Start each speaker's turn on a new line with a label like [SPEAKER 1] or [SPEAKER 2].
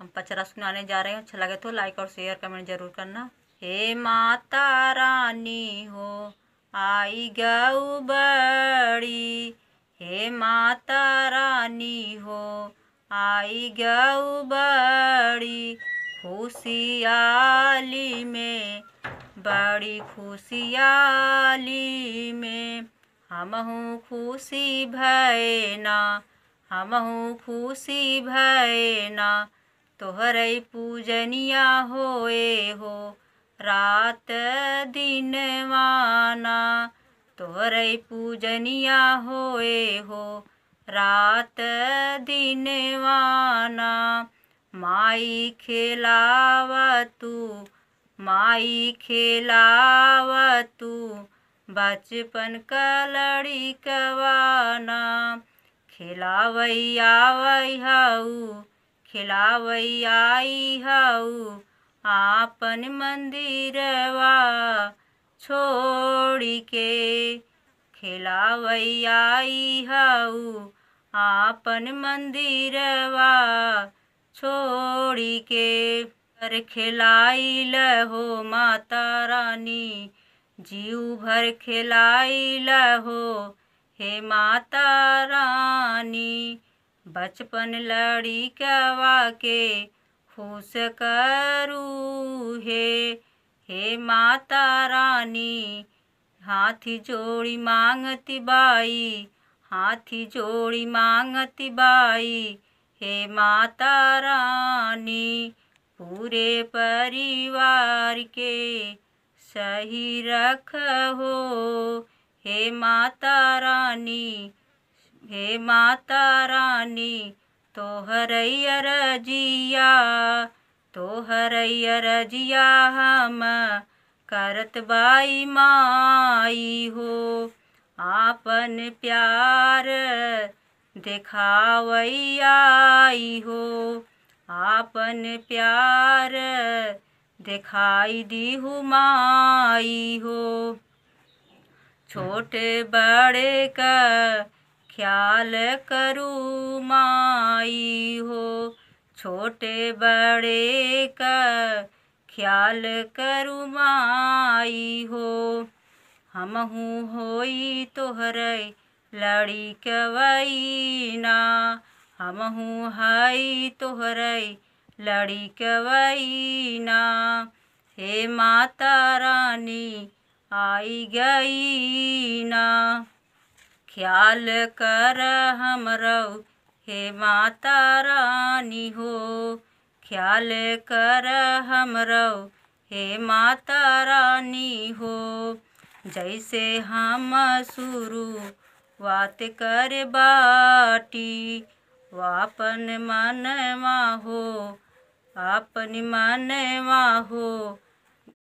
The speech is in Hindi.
[SPEAKER 1] हम पचरा सुनाने जा रहे हैं अच्छा लगे तो लाइक और शेयर कमेंट जरूर करना हे माता रानी हो आई गऊ बड़ी हे माता रानी हो आई गऊ बड़ी खुशियाली में बड़ी खुशियाली में हम हूँ खुशी भैना हम हूँ खुशी भैना तोहर पूजनिया होए हो रात दिन माना तोहर पूजनिया होए हो रात दिन माना माई खेलाव तू माई खेलाव तू बचपन का लड़ी कवाना खिलावई आवई हऊ खिलावई आई हऊ आपन मंदिरवा छोड़ी के खिलावई आई हऊ आपन मंदिरवा छोड़ी के पर खिलाई लहो माता रानी जीव भर खिलाई लहो हे माता रानी बचपन लड़िकवा के खुश करू हे हे माता रानी हाथी जोड़ी मांगती बाई हाथी जोड़ी मांगती बाई हे माता रानी पूरे परिवार के सही रख हो हे माता रानी हे माता रानी तो हरैयर जिया तो हरैयर जिया हम करत बाई माई हो आपन प्यार दिखावैयाई हो आपन प्यार दिखाई दी माई हो छोटे बड़े का ख्याल करू माई हो छोटे बड़े का ख्याल करू माई हो हम हूँ होई तोहर लड़ी कवैना हम हूँ हई तोहर लड़ी कवैना हे माता रानी आई गई ना ख्याल कर हमरो हे माता रानी हो ख्याल कर हमरो हे माता रानी हो जैसे हम शुरू बात कर बाटी वापन मन हो आपन मन हो